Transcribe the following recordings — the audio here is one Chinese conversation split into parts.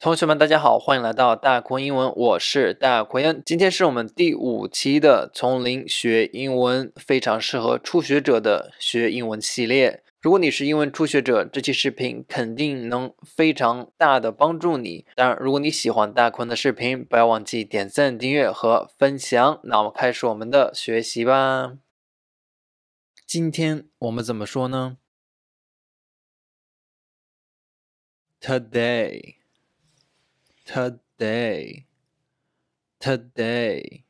同学们，大家好，欢迎来到大坤英文，我是大坤恩。今天是我们第五期的从零学英文，非常适合初学者的学英文系列。如果你是英文初学者，这期视频肯定能非常大的帮助你。当然，如果你喜欢大坤的视频，不要忘记点赞、订阅和分享。那我们开始我们的学习吧。今天我们怎么说呢？Today。Today, today，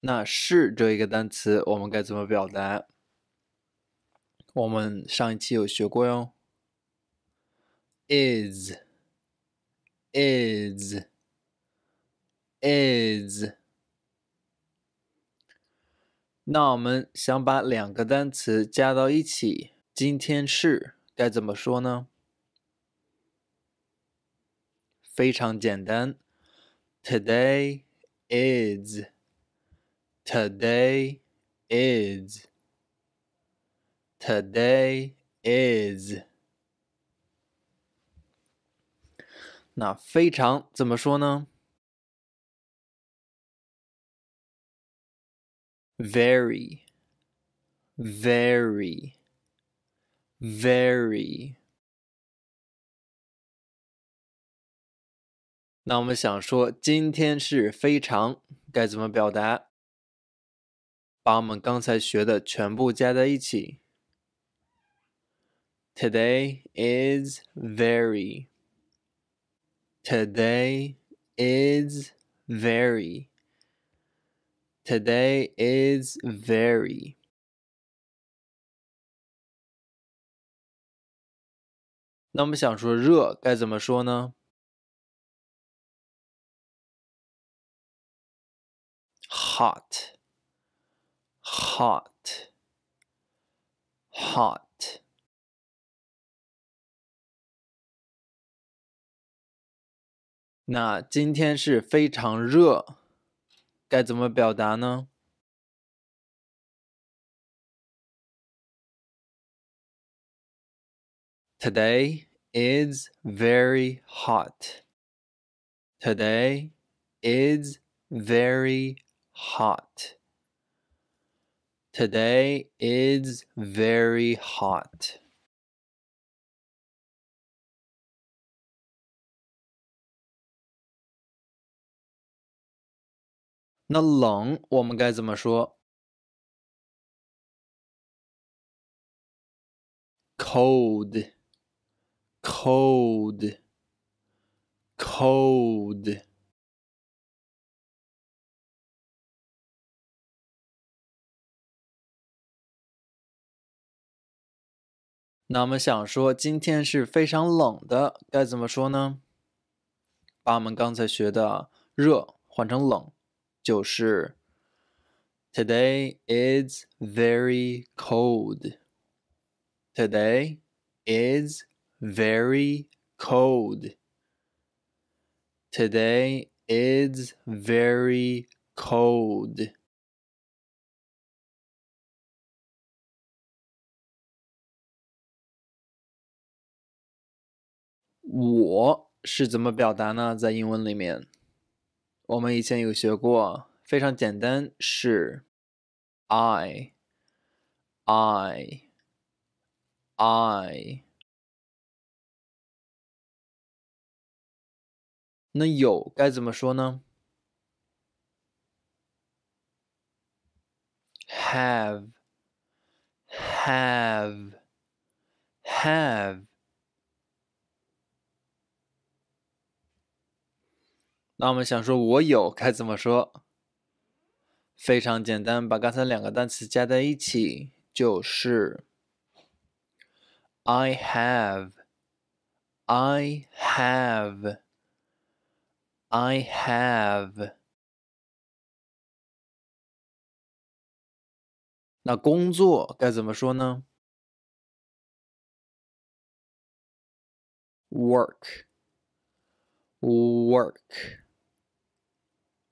那是这一个单词，我们该怎么表达？我们上一期有学过哟。Is, is, is。那我们想把两个单词加到一起，今天是该怎么说呢？非常简单。Today is. Today is. Today is. 那非常怎么说呢？Very, very, very. 那我们想说今天是非常，该怎么表达？把我们刚才学的全部加在一起。Today is very. Today is very. Today is very. hot, hot, hot. 那今天是非常热，该怎么表达呢？Today is very hot. Today is very hot. Today is very hot. 那冷我们该怎么说？Cold, cold, cold. 那我们想说，今天是非常冷的，该怎么说呢？把我们刚才学的“热”换成“冷”，就是 “Today is very cold”。Today is very cold。Today is very cold。我是怎么表达呢？在英文里面，我们以前有学过，非常简单，是 I I I。那有该怎么说呢？Have Have Have。那我们想说，我有该怎么说？非常简单，把刚才两个单词加在一起就是 I have, I have, I have。那工作该怎么说呢？Work, work。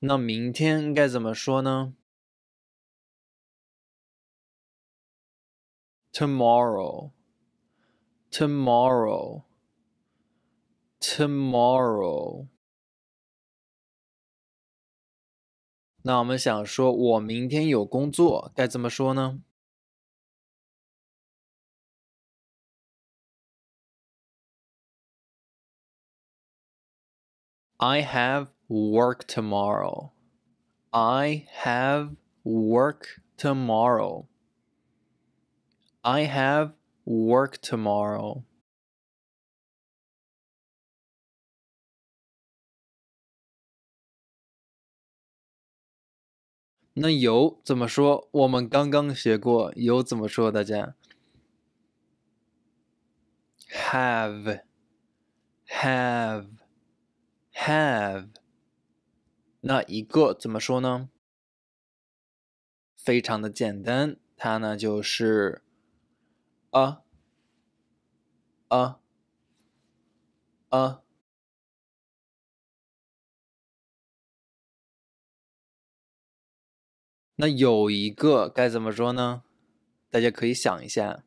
那明天该怎么说呢？Tomorrow, tomorrow, tomorrow。那我们想说，我明天有工作，该怎么说呢？I have work tomorrow. I have work tomorrow. I have work tomorrow. 那油怎么说？我们刚刚学过油怎么说，大家。Have, have. Have，那一个怎么说呢？非常的简单，它呢就是，a a a。那有一个该怎么说呢？大家可以想一下。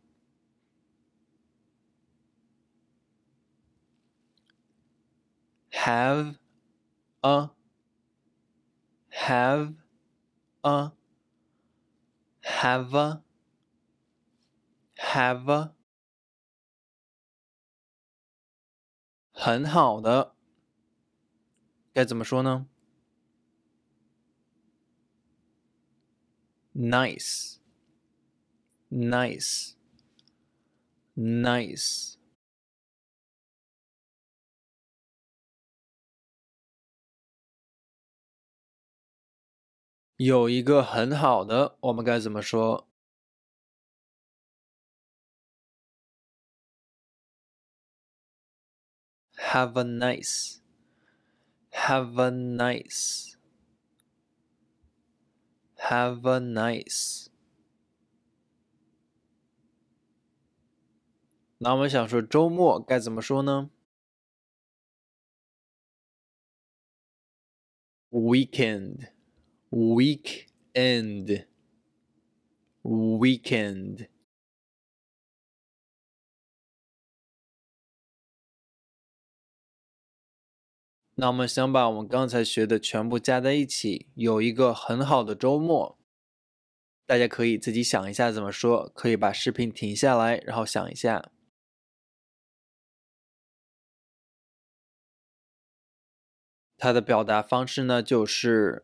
have a have a have a have a 很好的，该怎么说呢？Nice, nice, nice. 有一个很好的，我们该怎么说？Have a nice, have a nice, have a nice。那我们想说周末该怎么说呢？Weekend。weekend，weekend。那我们想把我们刚才学的全部加在一起，有一个很好的周末。大家可以自己想一下怎么说，可以把视频停下来，然后想一下。它的表达方式呢，就是。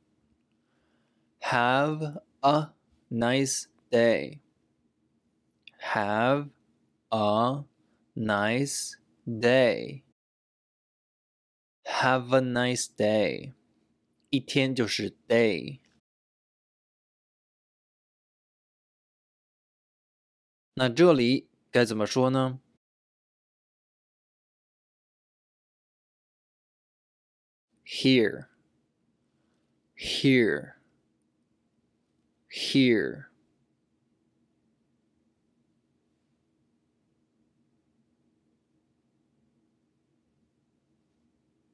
Have a nice day. Have a nice day. Have a nice day. 一天就是 day。那这里该怎么说呢？here, here. Here，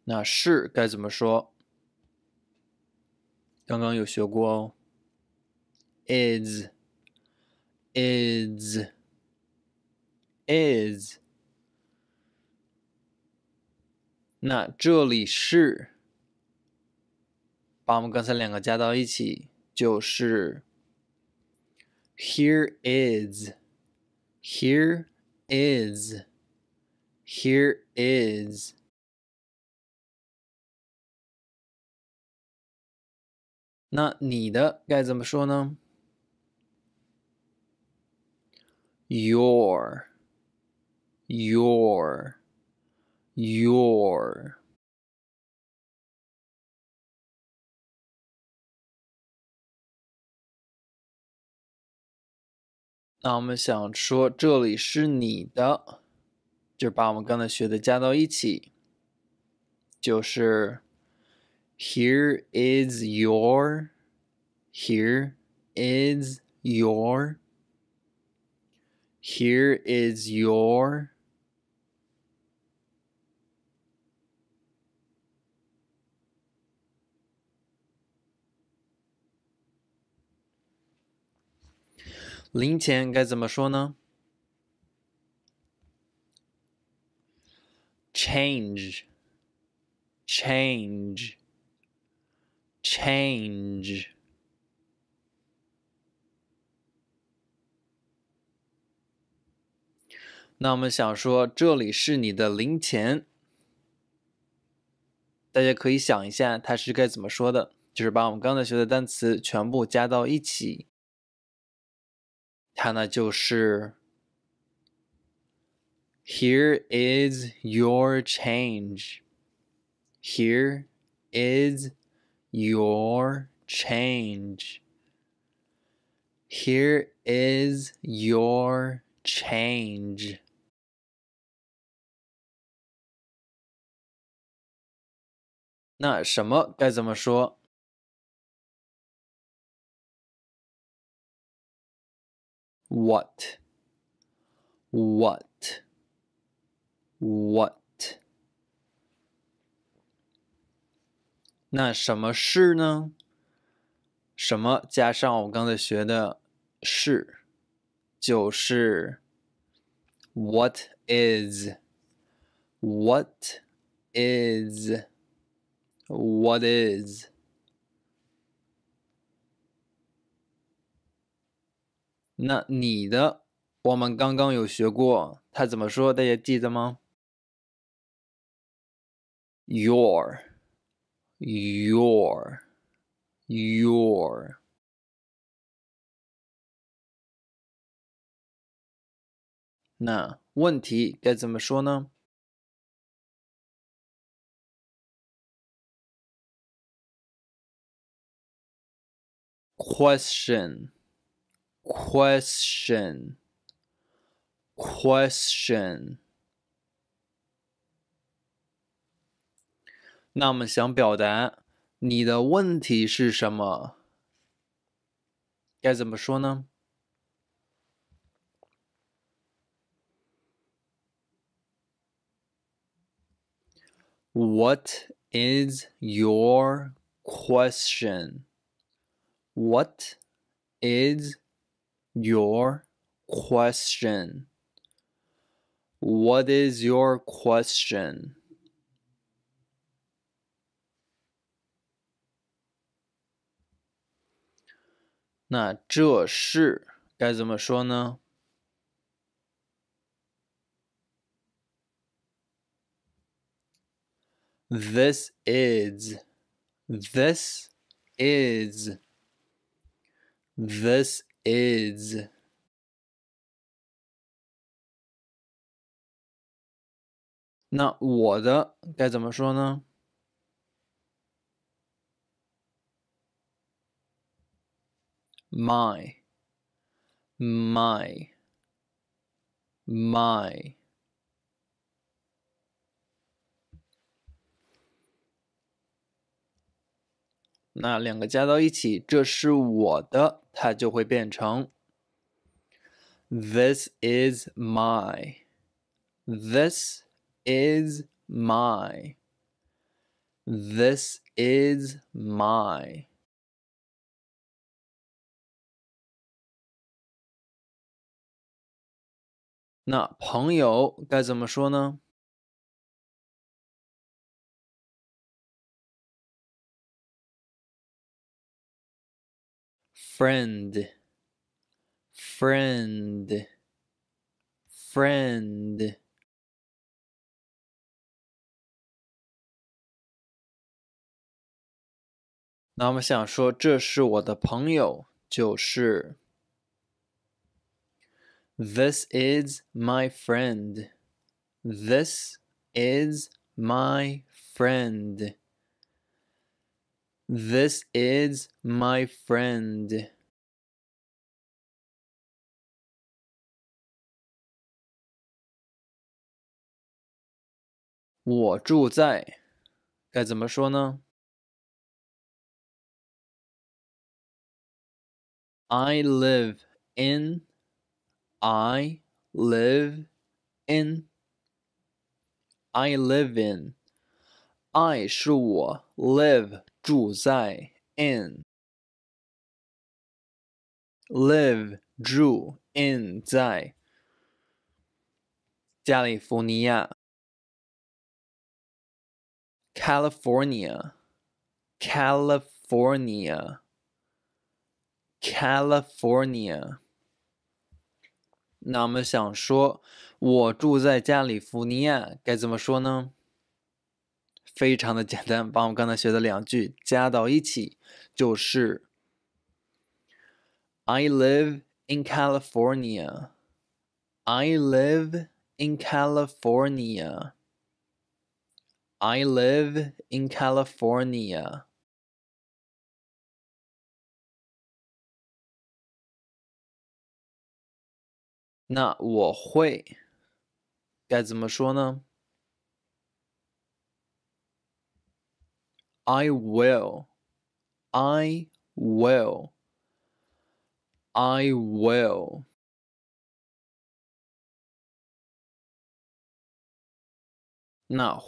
那是该怎么说？刚刚有学过哦。Is，is，is。那这里是，把我们刚才两个加到一起，就是。Here is. Here is. Here is. Not 你的该怎么说呢？Your, your, your. 那我们想说这里是你的，就把我们刚才学的加到一起，就是 Here is your，Here is your，Here is your。零钱该怎么说呢？Change，change，change。那我们想说这里是你的零钱，大家可以想一下它是该怎么说的，就是把我们刚才学的单词全部加到一起。它呢就是 Here is your change. Here is your change. Here is your change. change. What? What? What? 那什么是呢？什么加上我刚才学的是，就是 What is? What is? What is? 那你的，我们刚刚有学过，它怎么说？大家记得吗？Your, your, your。那问题该怎么说呢？Question。question Question. question。那我们想表达你的问题是什么，该怎么说呢？What is your question? What is your question? What is your question? 那这是该怎么说呢？This is, this is, this Is，那我的该怎么说呢？My，my，my。那两个加到一起，这是我的。它就会变成 This is my. This is my. This is my. This is friend friend friend This is my friend. This is my friend. This is my friend. I live in, I live in, I live in. I live. 住在 in live 住 in 在加利福尼亚 California California California。那么想说我住在加利福尼亚，该怎么说呢？非常的简单，把我刚才学的两句加到一起，就是 I live in California，I live in California，I live in California。那我会该怎么说呢？I will. I will. I will. Now,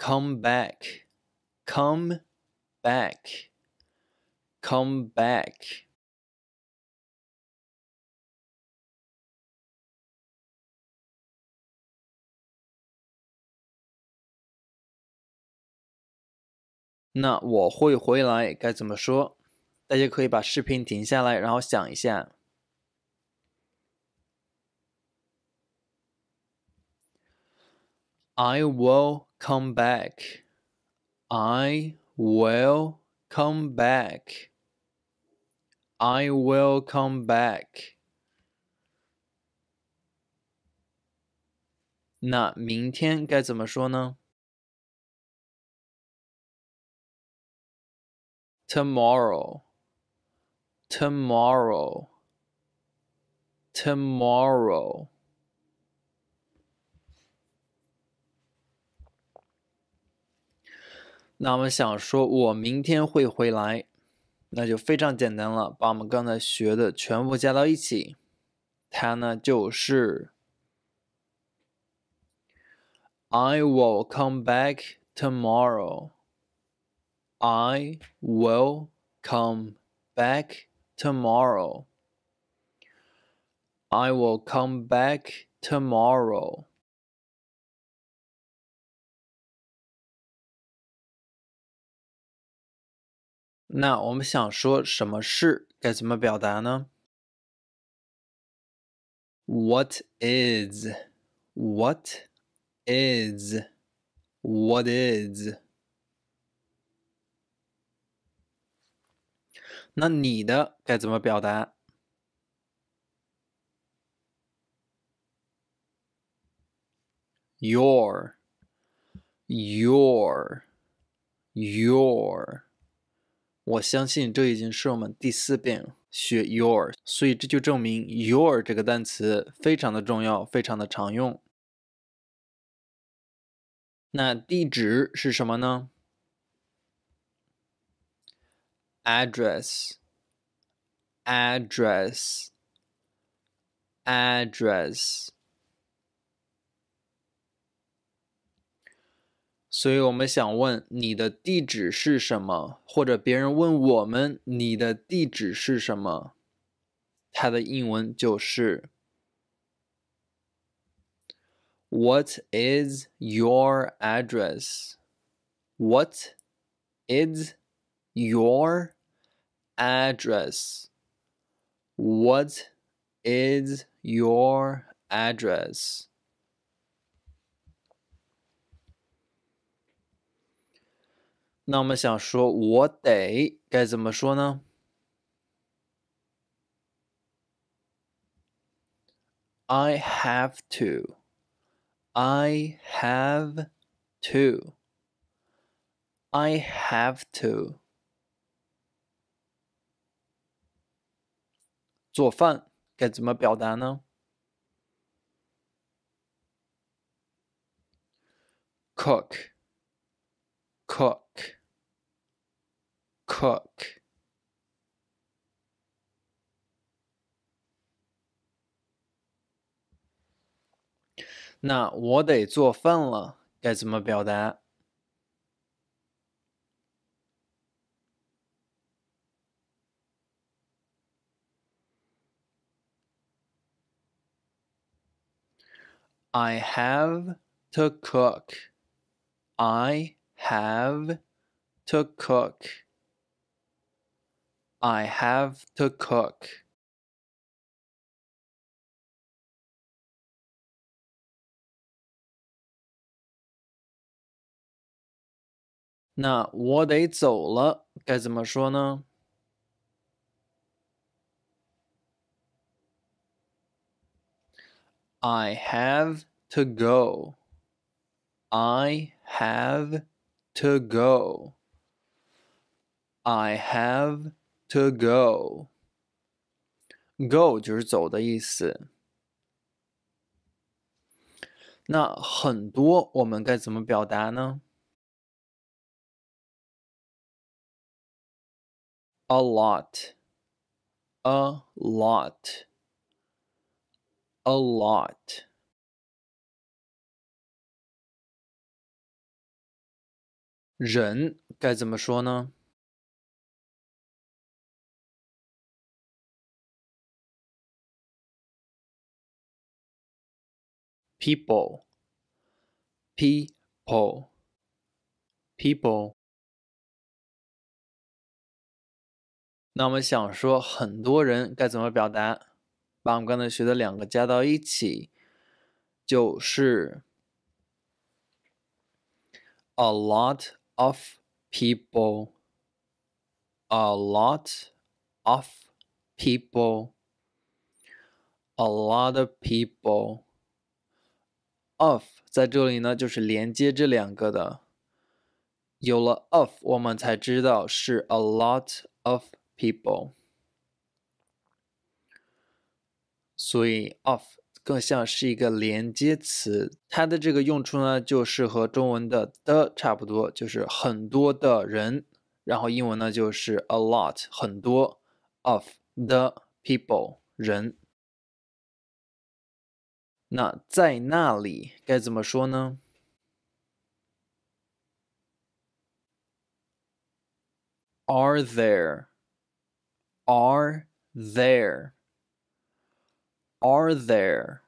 Come back, come back, come back. 那我会回来，该怎么说？大家可以把视频停下来，然后想一下。I will come back. I will come back. I will come back. 那明天该怎么说呢？Tomorrow, tomorrow, tomorrow。那我想说，我明天会回来，那就非常简单了，把我们刚才学的全部加到一起，它呢就是，I will come back tomorrow。I will come back tomorrow. I will come back tomorrow. Now, 我们想说什么事该怎么表达呢? What is? What is? What is? What is 那你的该怎么表达？Your, your, your。我相信这已经是我们第四遍学 your，所以这就证明 your 这个单词非常的重要，非常的常用。那地址是什么呢？address address address 所以我们想问你的地址是什么，或者别人问我们你的地址是什么，它的英文就是 What is your address? What is your address? What is your address? 那我们想说，我得该怎么说呢？I have to. I have to. I have to. 做饭该怎么表达呢？Cook，cook，cook。那我得做饭了，该怎么表达？I have to cook. I have to cook. I have to cook. 那我得走了，该怎么说呢？I have to go. I have to go. I have to go. Go 就是走的意思。那很多我们该怎么表达呢？A lot, a lot a lot. Zhen People people people 那我们想说很多人该怎么表达？把我们刚才学的两个加到一起，就是 a lot of people。a lot of people, a lot of people, of 在这里呢就是连接这两个的，有了 of a lot of people。所以，of 更像是一个连接词，它的这个用处呢，就是和中文的的差不多，就是很多的人，然后英文呢就是 a lot，很多 of the people 人。那在那里该怎么说呢？Are there? Are there? are there?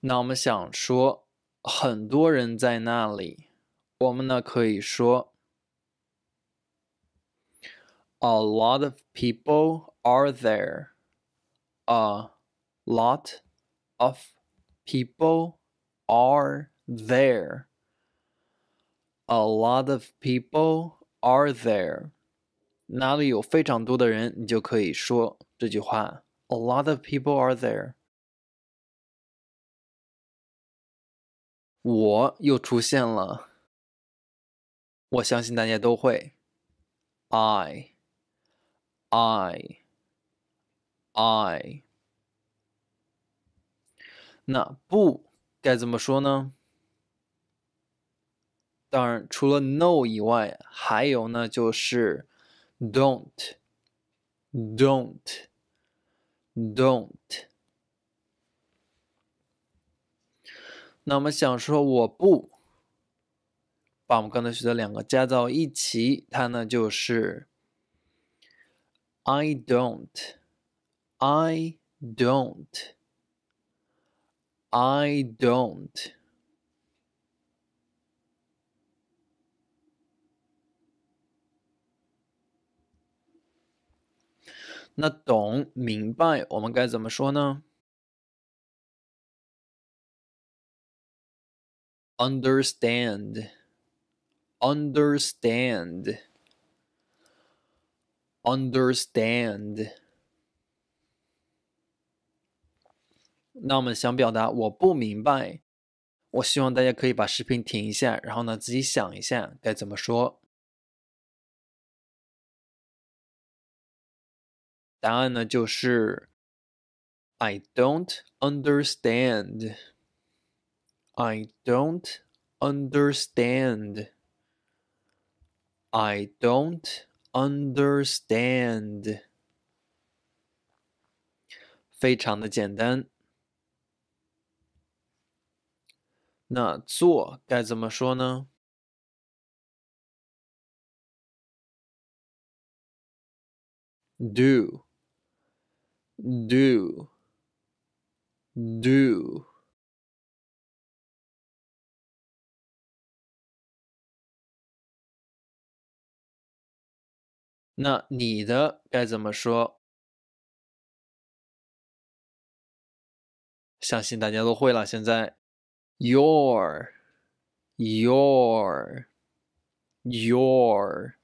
那我们想说很多人在那里，我们呢可以说 A lot of people are there. A lot of people are there. A lot of people are there. 哪里有非常多的人，你就可以说这句话：“A lot of people are there。”我又出现了，我相信大家都会。I，I，I。那不该怎么说呢？当然，除了 “no” 以外，还有呢，就是。don't, don't, don't。那我们想说我不，把我们刚才学的两个加到一起，它呢就是 I don't, I don't, I don't。那懂明白，我们该怎么说呢？Understand, understand, understand。那我们想表达我不明白，我希望大家可以把视频停一下，然后呢，自己想一下该怎么说。答案呢就是 I don't understand. I don't understand. I don't understand。非常的简单。那做该怎么说呢？do Do。Do。那你的该怎么说？相信大家都会了。现在，Your。Your。Your。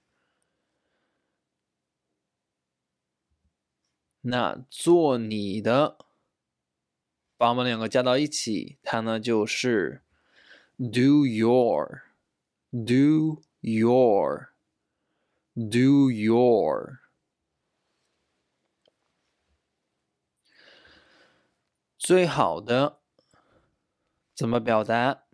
那做你的，把我们两个加到一起，它呢就是 do your，do your，do your。最好的怎么表达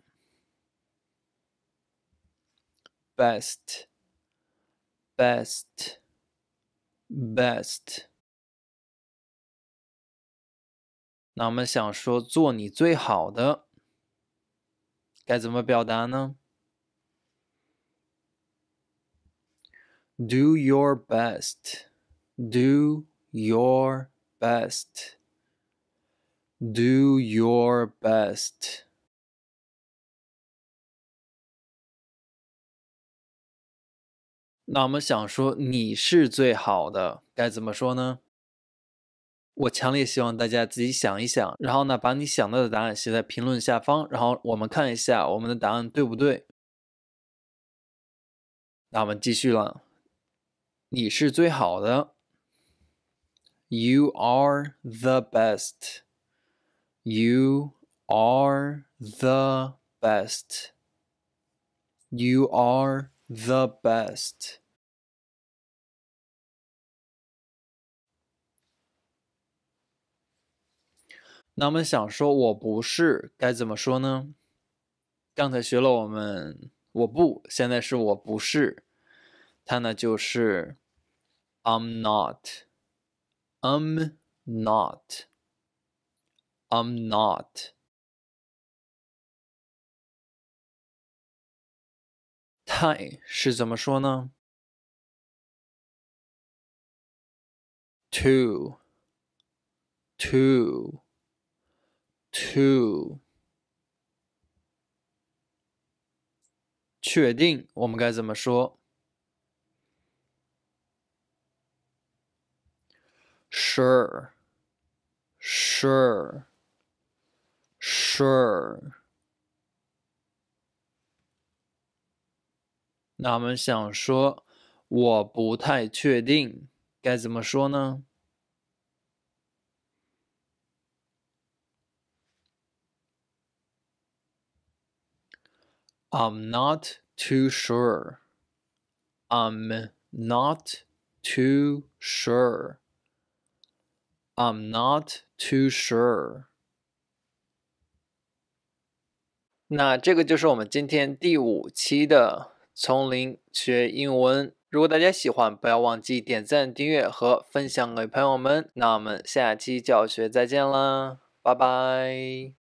？best，best，best。那我们想说“做你最好的”，该怎么表达呢？Do your best. Do your best. Do your best. 那我们想说“你是最好的”，该怎么说呢？我强烈希望大家自己想一想，然后呢，把你想到的答案写在评论下方，然后我们看一下我们的答案对不对。那我们继续了，你是最好的，You are the best. You are the best. You are the best. 那我们想说，我不是该怎么说呢？刚才学了我们我不，现在是我不是，它呢就是 I'm not, I'm not, I'm not。太是怎么说呢？Two, two。t o 确定我们该怎么说？Sure，sure，sure。那我们想说我不太确定，该怎么说呢？I'm not too sure. I'm not too sure. I'm not too sure. 那这个就是我们今天第五期的丛林学英文。如果大家喜欢，不要忘记点赞、订阅和分享给朋友们。那我们下期教学再见啦，拜拜。